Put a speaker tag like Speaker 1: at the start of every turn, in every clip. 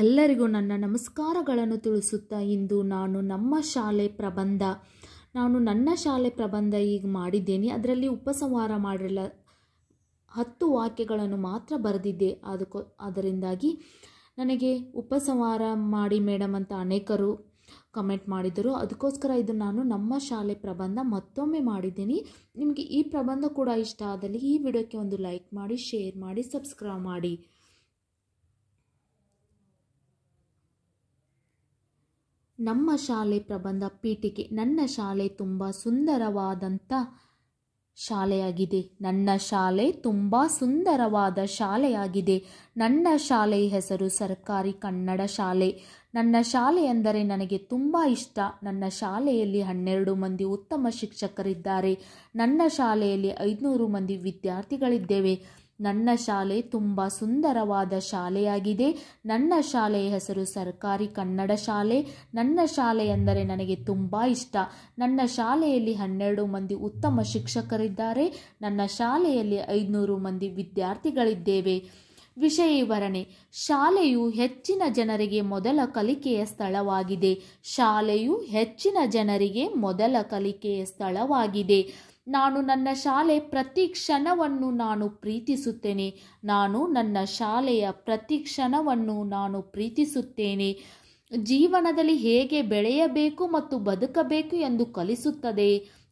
Speaker 1: ಎಲ್ಲರಿಗೂ ನನ್ನ ನಮಸ್ಕಾರಗಳನ್ನು ತಿಳಿಸುತ್ತಾ ಇಂದು ನಾನು ನಮ್ಮ ಶಾಲೆ ಪ್ರಬಂಧ ನಾನು ನನ್ನ ಶಾಲೆ ಪ್ರಬಂಧ ಈಗ ಮಾಡಿದ್ದೇನೆ ಅದರಲ್ಲಿ ಉಪಸಂಹಾರ ಮಾಡಿರಲ್ಲ ಹತ್ತು ವಾಕ್ಯಗಳನ್ನು ಮಾತ್ರ ಬರೆದಿದ್ದೆ ಅದಕ್ಕೋ ಅದರಿಂದಾಗಿ ನನಗೆ ಉಪಸಂಹಾರ ಮಾಡಿ ಮೇಡಮ್ ಅಂತ ಅನೇಕರು ಕಮೆಂಟ್ ಮಾಡಿದರು ಅದಕ್ಕೋಸ್ಕರ ಇದು ನಾನು ನಮ್ಮ ಶಾಲೆ ಪ್ರಬಂಧ ಮತ್ತೊಮ್ಮೆ ಮಾಡಿದ್ದೀನಿ ನಿಮಗೆ ಈ ಪ್ರಬಂಧ ಕೂಡ ಇಷ್ಟ ಆದಲ್ಲಿ ಈ ವಿಡಿಯೋಕ್ಕೆ ಒಂದು ಲೈಕ್ ಮಾಡಿ ಶೇರ್ ಮಾಡಿ ಸಬ್ಸ್ಕ್ರೈಬ್ ಮಾಡಿ ನಮ್ಮ ಶಾಲೆ ಪ್ರಬಂಧ ಪೀಠಿಕೆ ನನ್ನ ಶಾಲೆ ತುಂಬ ಸುಂದರವಾದಂಥ ಶಾಲೆಯಾಗಿದೆ ನನ್ನ ಶಾಲೆ ತುಂಬ ಸುಂದರವಾದ ಶಾಲೆಯಾಗಿದೆ ನನ್ನ ಶಾಲೆಯ ಹೆಸರು ಸರ್ಕಾರಿ ಕನ್ನಡ ಶಾಲೆ ನನ್ನ ಶಾಲೆ ಎಂದರೆ ನನಗೆ ತುಂಬ ಇಷ್ಟ ನನ್ನ ಶಾಲೆಯಲ್ಲಿ ಹನ್ನೆರಡು ಮಂದಿ ಉತ್ತಮ ಶಿಕ್ಷಕರಿದ್ದಾರೆ ನನ್ನ ಶಾಲೆಯಲ್ಲಿ ಐದುನೂರು ಮಂದಿ ವಿದ್ಯಾರ್ಥಿಗಳಿದ್ದೇವೆ ನನ್ನ ಶಾಲೆ ತುಂಬ ಸುಂದರವಾದ ಶಾಲೆಯಾಗಿದೆ ನನ್ನ ಶಾಲೆಯ ಹೆಸರು ಸರ್ಕಾರಿ ಕನ್ನಡ ಶಾಲೆ ನನ್ನ ಶಾಲೆ ಎಂದರೆ ನನಗೆ ತುಂಬ ಇಷ್ಟ ನನ್ನ ಶಾಲೆಯಲ್ಲಿ ಹನ್ನೆರಡು ಮಂದಿ ಉತ್ತಮ ಶಿಕ್ಷಕರಿದ್ದಾರೆ ನನ್ನ ಶಾಲೆಯಲ್ಲಿ ಐದುನೂರು ಮಂದಿ ವಿದ್ಯಾರ್ಥಿಗಳಿದ್ದೇವೆ ವಿಷಯ ವಿವರಣೆ ಶಾಲೆಯು ಹೆಚ್ಚಿನ ಜನರಿಗೆ ಮೊದಲ ಕಲಿಕೆಯ ಸ್ಥಳವಾಗಿದೆ ಶಾಲೆಯು ಹೆಚ್ಚಿನ ಜನರಿಗೆ ಮೊದಲ ಕಲಿಕೆಯ ಸ್ಥಳವಾಗಿದೆ ನಾನು ನನ್ನ ಶಾಲೆ ಪ್ರತಿ ಕ್ಷಣವನ್ನು ನಾನು ಪ್ರೀತಿಸುತ್ತೇನೆ ನಾನು ನನ್ನ ಶಾಲೆಯ ಪ್ರತಿ ಕ್ಷಣವನ್ನು ನಾನು ಪ್ರೀತಿಸುತ್ತೇನೆ ಜೀವನದಲ್ಲಿ ಹೇಗೆ ಬೆಳೆಯಬೇಕು ಮತ್ತು ಬದುಕಬೇಕು ಎಂದು ಕಲಿಸುತ್ತದೆ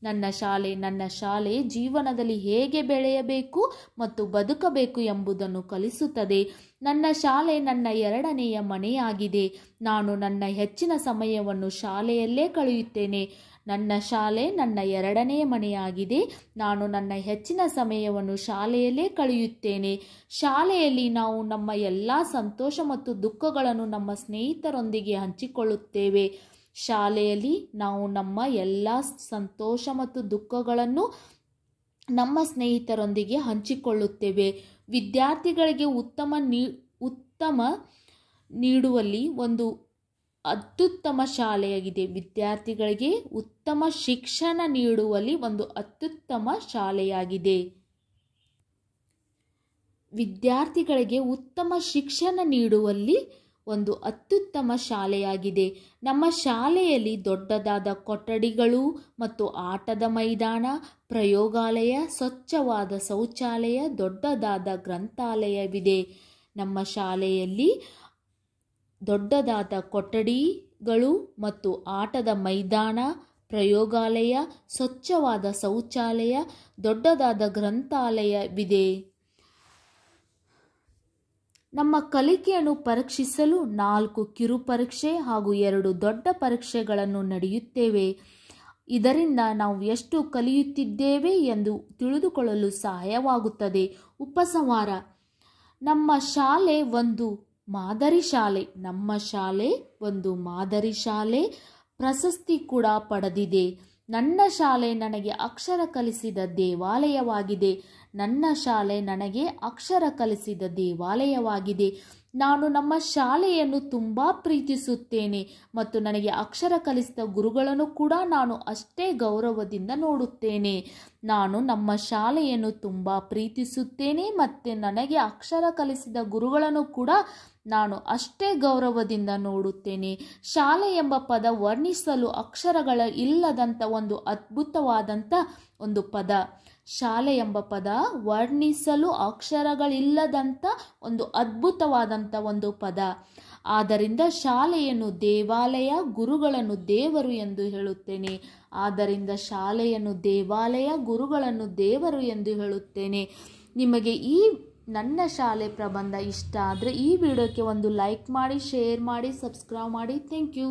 Speaker 1: ನನ್ನ ಶಾಲೆ ನನ್ನ ಶಾಲೆ ಜೀವನದಲ್ಲಿ ಹೇಗೆ ಬೆಳೆಯಬೇಕು ಮತ್ತು ಬದುಕಬೇಕು ಎಂಬುದನ್ನು ಕಲಿಸುತ್ತದೆ ನನ್ನ ಶಾಲೆ ನನ್ನ ಎರಡನೆಯ ಮನೆಯಾಗಿದೆ ನಾನು ನನ್ನ ಹೆಚ್ಚಿನ ಸಮಯವನ್ನು ಶಾಲೆಯಲ್ಲೇ ಕಳೆಯುತ್ತೇನೆ ನನ್ನ ಶಾಲೆ ನನ್ನ ಎರಡನೇ ಮನೆಯಾಗಿದೆ ನಾನು ನನ್ನ ಹೆಚ್ಚಿನ ಸಮಯವನ್ನು ಶಾಲೆಯಲ್ಲೇ ಕಳೆಯುತ್ತೇನೆ ಶಾಲೆಯಲ್ಲಿ ನಾವು ನಮ್ಮ ಎಲ್ಲ ಸಂತೋಷ ಮತ್ತು ದುಃಖಗಳನ್ನು ನಮ್ಮ ಸ್ನೇಹಿತರೊಂದಿಗೆ ಹಂಚಿಕೊಳ್ಳುತ್ತೇವೆ ಶಾಲೆಯಲ್ಲಿ ನಾವು ನಮ್ಮ ಎಲ್ಲ ಸಂತೋಷ ಮತ್ತು ದುಃಖಗಳನ್ನು ನಮ್ಮ ಸ್ನೇಹಿತರೊಂದಿಗೆ ಹಂಚಿಕೊಳ್ಳುತ್ತೇವೆ ವಿದ್ಯಾರ್ಥಿಗಳಿಗೆ ಉತ್ತಮ ನೀ ಉತ್ತಮ ನೀಡುವಲ್ಲಿ ಒಂದು ಅತ್ಯುತ್ತಮ ಶಾಲೆಯಾಗಿದೆ ವಿದ್ಯಾರ್ಥಿಗಳಿಗೆ ಉತ್ತಮ ಶಿಕ್ಷಣ ನೀಡುವಲ್ಲಿ ಒಂದು ಅತ್ಯುತ್ತಮ ಶಾಲೆಯಾಗಿದೆ ವಿದ್ಯಾರ್ಥಿಗಳಿಗೆ ಉತ್ತಮ ಶಿಕ್ಷಣ ನೀಡುವಲ್ಲಿ ಒಂದು ಅತ್ಯುತ್ತಮ ಶಾಲೆಯಾಗಿದೆ ನಮ್ಮ ಶಾಲೆಯಲ್ಲಿ ದೊಡ್ಡದಾದ ಕೊಠಡಿಗಳು ಮತ್ತು ಆಟದ ಮೈದಾನ ಪ್ರಯೋಗಾಲಯ ಸ್ವಚ್ಛವಾದ ಶೌಚಾಲಯ ದೊಡ್ಡದಾದ ಗ್ರಂಥಾಲಯವಿದೆ ನಮ್ಮ ಶಾಲೆಯಲ್ಲಿ ದೊಡ್ಡದಾದ ಕೊಠಡಿಗಳು ಮತ್ತು ಆಟದ ಮೈದಾನ ಪ್ರಯೋಗಾಲಯ ಸ್ವಚ್ಛವಾದ ಶೌಚಾಲಯ ದೊಡ್ಡದಾದ ಗ್ರಂಥಾಲಯವಿದೆ ನಮ್ಮ ಕಲಿಕೆಯನ್ನು ಪರೀಕ್ಷಿಸಲು ನಾಲ್ಕು ಕಿರು ಪರೀಕ್ಷೆ ಹಾಗೂ ಎರಡು ದೊಡ್ಡ ಪರೀಕ್ಷೆಗಳನ್ನು ನಡೆಯುತ್ತೇವೆ ಇದರಿಂದ ನಾವು ಎಷ್ಟು ಕಲಿಯುತ್ತಿದ್ದೇವೆ ಎಂದು ತಿಳಿದುಕೊಳ್ಳಲು ಸಹಾಯವಾಗುತ್ತದೆ ಉಪಸಂಹಾರ ನಮ್ಮ ಶಾಲೆ ಒಂದು ಮಾದರಿ ಶಾಲೆ ನಮ್ಮ ಶಾಲೆ ಒಂದು ಮಾದರಿ ಶಾಲೆ ಪ್ರಶಸ್ತಿ ಕೂಡ ಪಡೆದಿದೆ ನನ್ನ ಶಾಲೆ ನನಗೆ ಅಕ್ಷರ ಕಲಿಸಿದ ದೇವಾಲಯವಾಗಿದೆ ನನ್ನ ಶಾಲೆ ನನಗೆ ಅಕ್ಷರ ಕಲಿಸಿದ ದೇವಾಲಯವಾಗಿದೆ ನಾನು ನಮ್ಮ ಶಾಲೆಯನ್ನು ತುಂಬ ಪ್ರೀತಿಸುತ್ತೇನೆ ಮತ್ತು ನನಗೆ ಅಕ್ಷರ ಕಲಿಸಿದ ಗುರುಗಳನ್ನು ಕೂಡ ನಾನು ಅಷ್ಟೇ ಗೌರವದಿಂದ ನೋಡುತ್ತೇನೆ ನಾನು ನಮ್ಮ ಶಾಲೆಯನ್ನು ತುಂಬ ಪ್ರೀತಿಸುತ್ತೇನೆ ಮತ್ತು ನನಗೆ ಅಕ್ಷರ ಕಲಿಸಿದ ಗುರುಗಳನ್ನು ಕೂಡ ನಾನು ಅಷ್ಟೇ ಗೌರವದಿಂದ ನೋಡುತ್ತೇನೆ ಶಾಲೆ ಎಂಬ ಪದ ವರ್ಣಿಸಲು ಅಕ್ಷರಗಳ ಇಲ್ಲದಂಥ ಒಂದು ಅದ್ಭುತವಾದಂಥ ಒಂದು ಪದ ಶಾಲೆ ಎಂಬ ಪದ ವರ್ಣಿಸಲು ಅಕ್ಷರಗಳಿಲ್ಲದಂಥ ಒಂದು ಅದ್ಭುತವಾದಂಥ ಒಂದು ಪದ ಆದ್ದರಿಂದ ಶಾಲೆಯನ್ನು ದೇವಾಲಯ ಗುರುಗಳನ್ನು ದೇವರು ಎಂದು ಹೇಳುತ್ತೇನೆ ಆದ್ದರಿಂದ ಶಾಲೆಯನ್ನು ದೇವಾಲಯ ಗುರುಗಳನ್ನು ದೇವರು ಎಂದು ಹೇಳುತ್ತೇನೆ ನಿಮಗೆ ಈ ನನ್ನ ಶಾಲೆ ಪ್ರಬಂಧ ಇಷ್ಟ ಆದರೆ ಈ ವಿಡಿಯೋಕ್ಕೆ ಒಂದು ಲೈಕ್ ಮಾಡಿ ಶೇರ್ ಮಾಡಿ ಸಬ್ಸ್ಕ್ರೈಬ್ ಮಾಡಿ ಥ್ಯಾಂಕ್ ಯು